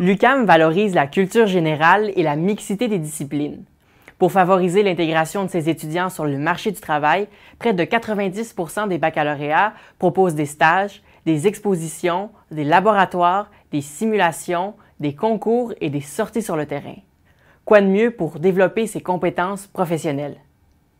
L'UCAM valorise la culture générale et la mixité des disciplines. Pour favoriser l'intégration de ses étudiants sur le marché du travail, près de 90 des baccalauréats proposent des stages, des expositions, des laboratoires, des simulations, des concours et des sorties sur le terrain. Quoi de mieux pour développer ses compétences professionnelles?